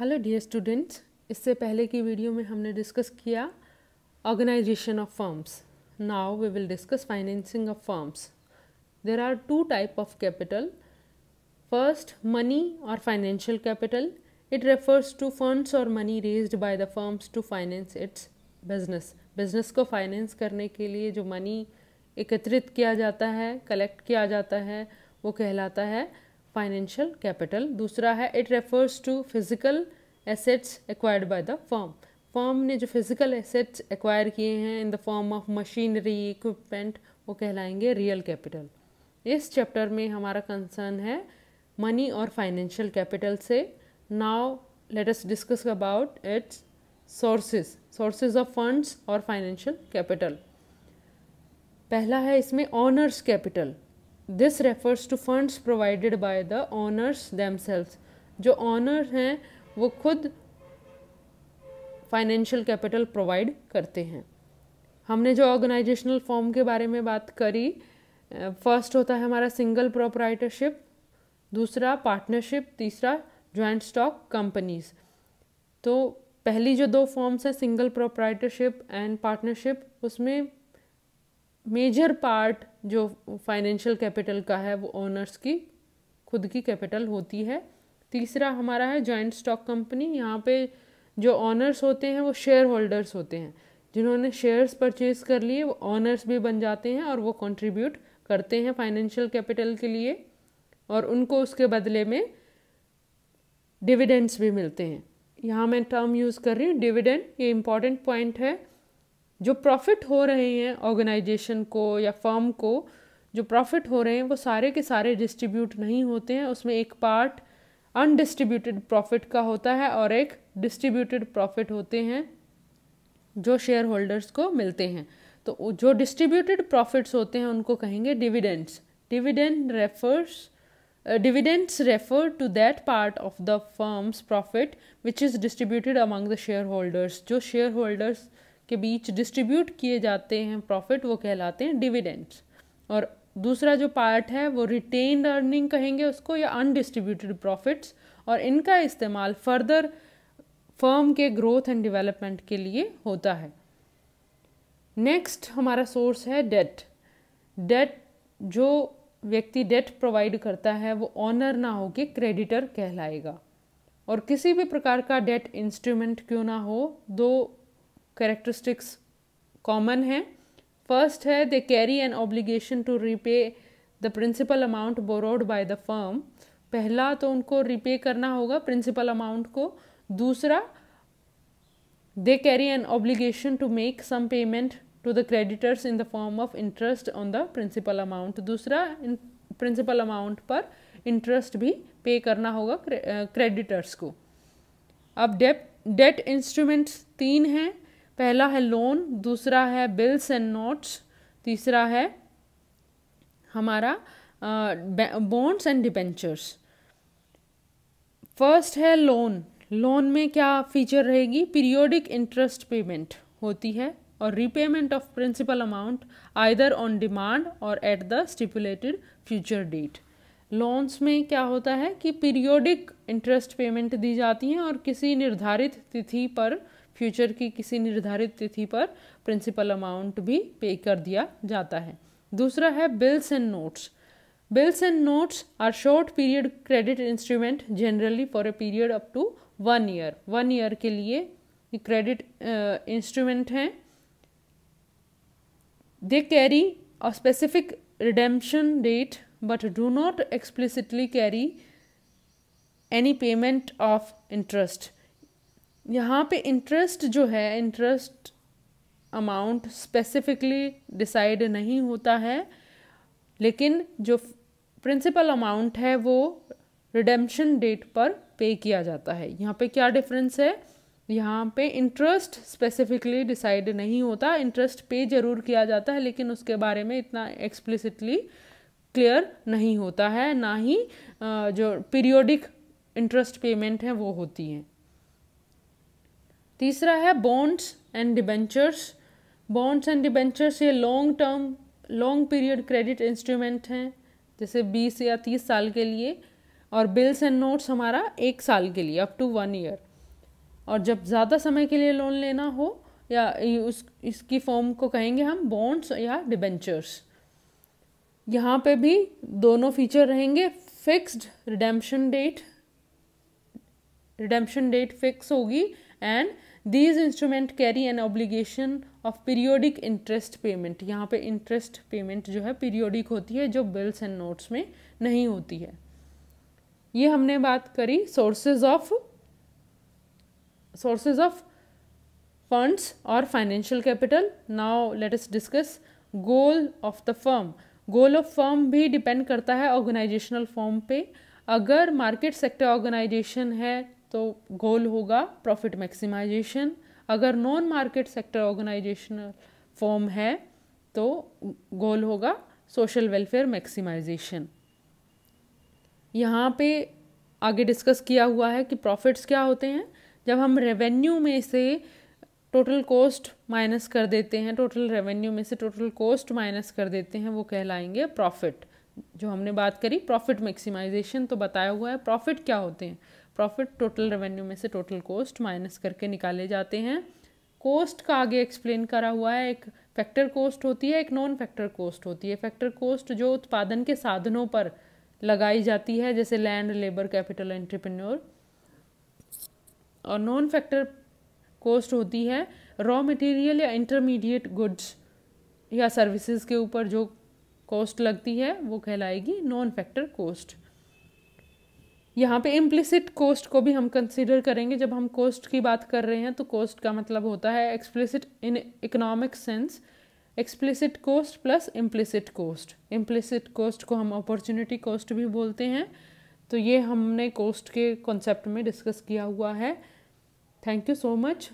hello dear students इससे पहले की वीडियो में हमने डिस्कस किया organisation of firms now we will discuss financing of firms there are two type of capital first money और financial capital it refers to funds और money raised by the firms to finance its business business को finance करने के लिए जो money एकत्रित किया जाता है कलेक्ट किया जाता है वो कहलाता है फाइनेंशियल कैपिटल दूसरा है it refers to physical assets acquired by the firm firm ने जो फिजिकल एसेट्स एक्वायर किए हैं in the form of machinery equipment वो कहलाएंगे रियल कैपिटल इस चैप्टर में हमारा कंसर्न है मनी और फाइनेंशियल कैपिटल से now let us discuss about its sources sources of funds और फाइनेंशियल कैपिटल पहला है इसमें owners capital this refers to funds provided by the owners themselves जो ऑनर हैं वो खुद फाइनेंशियल कैपिटल प्रोवाइड करते हैं हमने जो ऑर्गेनाइजेशनल फॉर्म के बारे में बात करी फर्स्ट होता है हमारा सिंगल प्रोपराइटरशिप दूसरा पार्टनरशिप तीसरा ज्वाइंट स्टॉक कंपनीज तो पहली जो दो फॉर्म्स है सिंगल प्रोपराइटरशिप एंड पार्टनरशिप उसमें मेजर पार्ट जो फाइनेंशियल कैपिटल का है वो ओनर्स की खुद की कैपिटल होती है तीसरा हमारा है जॉइंट स्टॉक कंपनी यहाँ पे जो ऑनर्स होते हैं वो शेयर होल्डर्स होते हैं जिन्होंने शेयर्स परचेज कर लिए वो ऑनर्स भी बन जाते हैं और वो कंट्रीब्यूट करते हैं फाइनेंशियल कैपिटल के लिए और उनको उसके बदले में डिविडेंड्स भी मिलते हैं यहाँ मैं टर्म यूज़ कर रही हूँ डिविडेंड ये इम्पॉर्टेंट पॉइंट है जो प्रॉफिट हो रहे हैं ऑर्गेनाइजेशन को या फर्म को जो प्रॉफिट हो रहे हैं वो सारे के सारे डिस्ट्रीब्यूट नहीं होते हैं उसमें एक पार्ट अनडिस्ट्रीब्यूटेड प्रॉफिट का होता है और एक डिस्ट्रीब्यूटेड प्रॉफिट होते हैं जो शेयर होल्डर्स को मिलते हैं तो जो डिस्ट्रीब्यूटेड प्रॉफिट्स होते हैं उनको कहेंगे dividends dividend refers refer to that part of the firm's profit which is distributed among the share holders जो शेयर होल्डर्स के बीच डिस्ट्रीब्यूट किए जाते हैं प्रॉफिट वो कहलाते हैं डिविडेंड्स और दूसरा जो पार्ट है वो रिटेन अर्निंग कहेंगे उसको या अनडिस्ट्रीब्यूटेड प्रॉफिट्स और इनका इस्तेमाल फर्दर फर्म के ग्रोथ एंड डेवलपमेंट के लिए होता है नेक्स्ट हमारा सोर्स है डेट डेट जो व्यक्ति डेट प्रोवाइड करता है वो ऑनर ना होके क्रेडिटर कहलाएगा और किसी भी प्रकार का डेट इंस्ट्रूमेंट क्यों ना हो दो करेक्टरिस्टिक्स कॉमन हैं फर्स्ट है they carry an obligation to repay the principal amount borrowed by the firm पहला तो उनको रिपे करना होगा प्रिंसिपल अमाउंट को दूसरा they carry an obligation to make some payment to the creditors in the form of interest on the principal amount दूसरा principal amount पर interest भी पे करना होगा क्रेडिटर्स को अब डेट डेट इंस्ट्रूमेंट्स तीन हैं पहला है लोन दूसरा है बिल्स एंड नोट्स तीसरा है हमारा बॉन्ड्स एंड डिबेंचर्स फर्स्ट है लोन लोन में क्या फीचर रहेगी पीरियोडिक इंटरेस्ट पेमेंट होती है और repayment of principal amount either on demand और at the stipulated future date loans में क्या होता है कि पीरियोडिक इंटरेस्ट पेमेंट दी जाती हैं और किसी निर्धारित तिथि पर फ्यूचर की किसी निर्धारित तिथि पर प्रिंसिपल अमाउंट भी पे कर दिया जाता है दूसरा है bills and notes bills and notes are short period credit instrument generally for a period up to one year one year के लिए क्रेडिट इंस्ट्रूमेंट हैं they carry a specific redemption date but do not explicitly carry any payment of interest यहाँ पे interest जो है interest amount specifically decide नहीं होता है लेकिन जो प्रिंसिपल अमाउंट है वो रिडेम्पशन डेट पर पे किया जाता है यहाँ पे क्या डिफरेंस है यहाँ पे इंटरेस्ट स्पेसिफिकली डिसाइड नहीं होता इंटरेस्ट पे जरूर किया जाता है लेकिन उसके बारे में इतना एक्सप्लिसिटली क्लियर नहीं होता है ना ही जो पीरियोडिक इंटरेस्ट पेमेंट है वो होती हैं तीसरा है bonds and debentures bonds and debentures ये long term long period credit instrument हैं जैसे बीस या तीस साल के लिए और बिल्स एंड नोट्स हमारा एक साल के लिए अप टू वन ईयर और जब ज़्यादा समय के लिए लोन लेना हो या उस इसकी फॉर्म को कहेंगे हम बॉन्ड्स या डिबेंचर्स यहाँ पे भी दोनों फीचर रहेंगे fixed redemption date redemption date fix होगी and these instrument carry an obligation of periodic interest payment यहाँ पे इंटरेस्ट पेमेंट जो है पीरियोडिक होती है जो बिल्स एंड नोट्स में नहीं होती है ये हमने बात करी sources of sources of funds और financial capital now let us discuss goal of the firm goal of firm भी डिपेंड करता है ऑर्गेनाइजेशनल फॉर्म पे अगर मार्केट सेक्टर ऑर्गेनाइजेशन है तो गोल होगा प्रॉफिट मैक्सिमाइजेशन अगर non market sector organisational form है तो गोल होगा सोशल वेलफेयर मैक्सिमाइजेशन यहाँ पे आगे डिस्कस किया हुआ है कि प्रॉफिट्स क्या होते हैं जब हम रेवेन्यू में से टोटल कॉस्ट माइनस कर देते हैं टोटल रेवेन्यू में से टोटल कॉस्ट माइनस कर देते हैं वो कहलाएंगे प्रॉफिट जो हमने बात करी प्रॉफिट मैक्सिमाइजेशन तो बताया हुआ है प्रॉफिट क्या होते हैं प्रॉफिट टोटल रेवेन्यू में से टोटल कॉस्ट माइनस करके निकाले जाते हैं कोस्ट का आगे एक्सप्लेन करा हुआ है एक फैक्टर कोस्ट होती है एक नॉन फैक्टर कोस्ट होती है फैक्टर कोस्ट जो उत्पादन के साधनों पर लगाई जाती है जैसे लैंड लेबर कैपिटल एंटरप्रेन्योर और नॉन फैक्टर कॉस्ट होती है रॉ मटेरियल या इंटरमीडिएट गुड्स या सर्विसेज के ऊपर जो कॉस्ट लगती है वो कहलाएगी नॉन फैक्टर कॉस्ट यहाँ पे इम्प्लिसिट कॉस्ट को भी हम कंसिडर करेंगे जब हम कॉस्ट की बात कर रहे हैं तो कॉस्ट का मतलब होता है explicit in economic sense explicit cost plus implicit cost implicit cost को हम अपॉर्चुनिटी कॉस्ट भी बोलते हैं तो ये हमने कॉस्ट के कॉन्सेप्ट में डिस्कस किया हुआ है Thank you so much